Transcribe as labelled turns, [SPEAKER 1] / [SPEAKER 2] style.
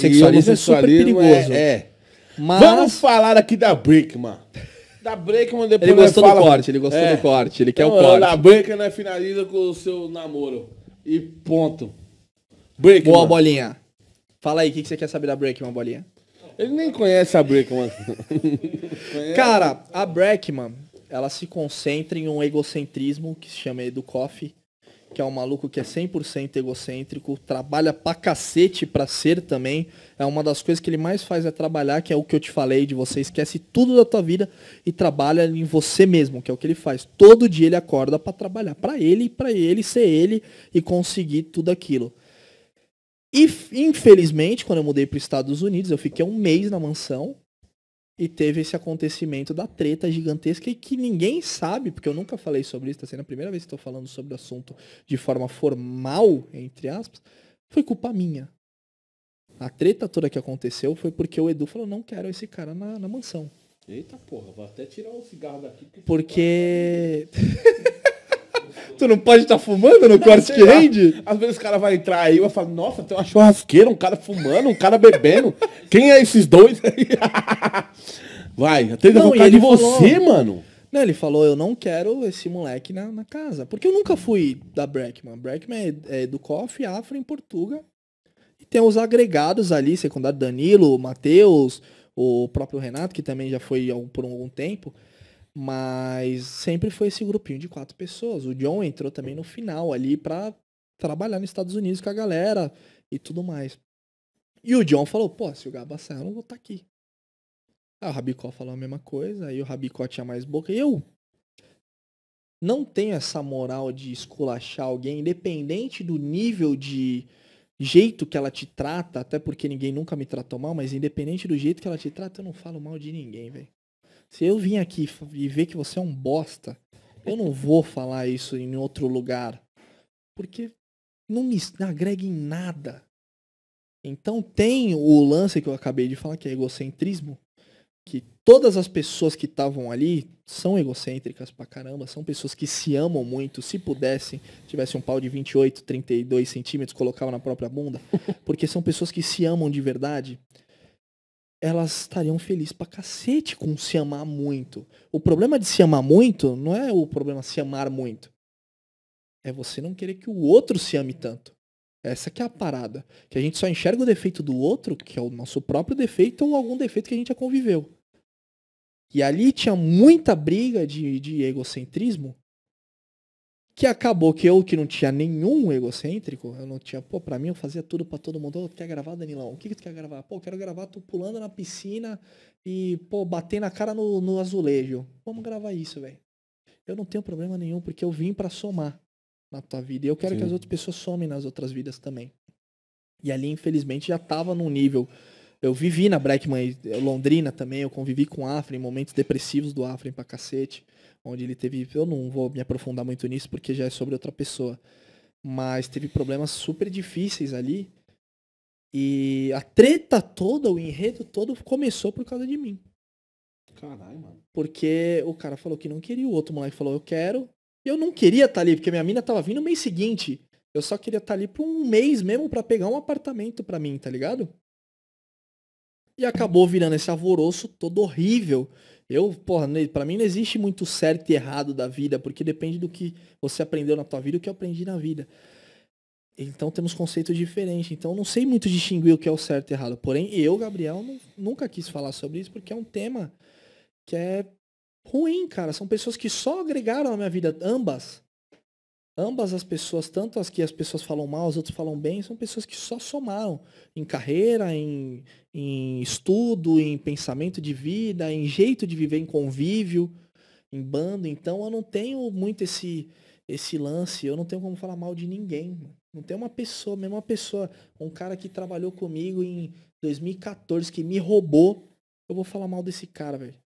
[SPEAKER 1] homossexualismo, é homossexualismo é super perigoso. É, é.
[SPEAKER 2] Mas... Vamos falar aqui da Brickman. Da Breakman depois Ele gostou fala... do corte, ele gostou é. do corte, ele então, quer o então, corte. Da Breakman é finaliza com o seu namoro. E ponto. Breakman. Boa, bolinha. Fala aí, o que, que você quer saber da Breakman, bolinha? Ele nem conhece a Breakman. Cara, a Breakman, ela se concentra em um egocentrismo que se chama Edu Coffee, que é um maluco que é 100% egocêntrico, trabalha pra cacete pra ser também. É uma das coisas que ele mais faz é trabalhar, que é o que eu te falei, de você esquece tudo da tua vida e trabalha em você mesmo, que é o que ele faz. Todo dia ele acorda para trabalhar para ele, para ele ser ele e conseguir tudo aquilo. E infelizmente, quando eu mudei para os Estados Unidos, eu fiquei um mês na mansão e teve esse acontecimento da treta gigantesca e que ninguém sabe, porque eu nunca falei sobre isso, tá sendo a primeira vez que estou falando sobre o assunto de forma formal, entre aspas, foi culpa minha. A treta toda que aconteceu foi porque o Edu falou, não quero esse cara na, na mansão. Eita porra, vou até tirar o cigarro daqui. Porque. porque... Tu não pode estar tá fumando no corte que rende? Às vezes o cara vai entrar aí, vai falar nossa, tem uma churrasqueira, um cara fumando, um cara bebendo. Quem é esses dois aí? vai, até de vontade de você, falou... mano. Não, ele falou, eu não quero esse moleque na, na casa. Porque eu nunca fui da Breckman. Breckman é, é do Coffee, Afro em Portugal. E tem os agregados ali, secundário Danilo, Matheus, o próprio Renato, que também já foi por algum tempo. Mas sempre foi esse grupinho de quatro pessoas. O John entrou também no final ali para trabalhar nos Estados Unidos com a galera e tudo mais. E o John falou, pô, se o Gaba sair, eu não vou estar tá aqui. Aí o Rabicó falou a mesma coisa, aí o Rabicó tinha mais boca. E eu não tenho essa moral de esculachar alguém, independente do nível de jeito que ela te trata, até porque ninguém nunca me tratou mal, mas independente do jeito que ela te trata, eu não falo mal de ninguém, velho. Se eu vim aqui e ver que você é um bosta, eu não vou falar isso em outro lugar. Porque não me agrega em nada. Então tem o lance que eu acabei de falar, que é egocentrismo. Que todas as pessoas que estavam ali são egocêntricas pra caramba, são pessoas que se amam muito. Se pudessem, tivesse um pau de 28, 32 centímetros, colocava na própria bunda. Porque são pessoas que se amam de verdade elas estariam felizes pra cacete com se amar muito. O problema de se amar muito não é o problema se amar muito. É você não querer que o outro se ame tanto. Essa que é a parada. Que a gente só enxerga o defeito do outro, que é o nosso próprio defeito, ou algum defeito que a gente já conviveu. E ali tinha muita briga de, de egocentrismo que acabou que eu, que não tinha nenhum egocêntrico, eu não tinha, pô, pra mim eu fazia tudo pra todo mundo. Oh, tu quer gravar, Danilão? O que, que tu quer gravar? Pô, quero gravar, tu pulando na piscina e, pô, bater na cara no, no azulejo. Vamos gravar isso, velho. Eu não tenho problema nenhum, porque eu vim para somar na tua vida. E eu quero Sim. que as outras pessoas somem nas outras vidas também. E ali, infelizmente, já tava num nível eu vivi na Breckman eh, Londrina também, eu convivi com o Afrin, momentos depressivos do Afrin pra cacete, onde ele teve. Eu não vou me aprofundar muito nisso porque já é sobre outra pessoa. Mas teve problemas super difíceis ali. E a treta toda, o enredo todo começou por causa de mim. Caralho, mano. Porque o cara falou que não queria, o outro moleque falou eu quero. E eu não queria estar tá ali, porque minha mina tava vindo no mês seguinte. Eu só queria estar tá ali por um mês mesmo para pegar um apartamento para mim, tá ligado? e acabou virando esse alvoroço todo horrível. Eu, porra, pra mim não existe muito certo e errado da vida, porque depende do que você aprendeu na tua vida e o que eu aprendi na vida. Então temos conceitos diferentes. Então não sei muito distinguir o que é o certo e errado. Porém, eu, Gabriel, não, nunca quis falar sobre isso, porque é um tema que é ruim, cara. São pessoas que só agregaram a minha vida, ambas. Ambas as pessoas, tanto as que as pessoas falam mal, as outras falam bem, são pessoas que só somaram em carreira, em, em estudo, em pensamento de vida, em jeito de viver, em convívio, em bando. Então eu não tenho muito esse, esse lance, eu não tenho como falar mal de ninguém. Não tem uma pessoa, mesmo uma pessoa, um cara que trabalhou comigo em 2014, que me roubou, eu vou falar mal desse cara, velho.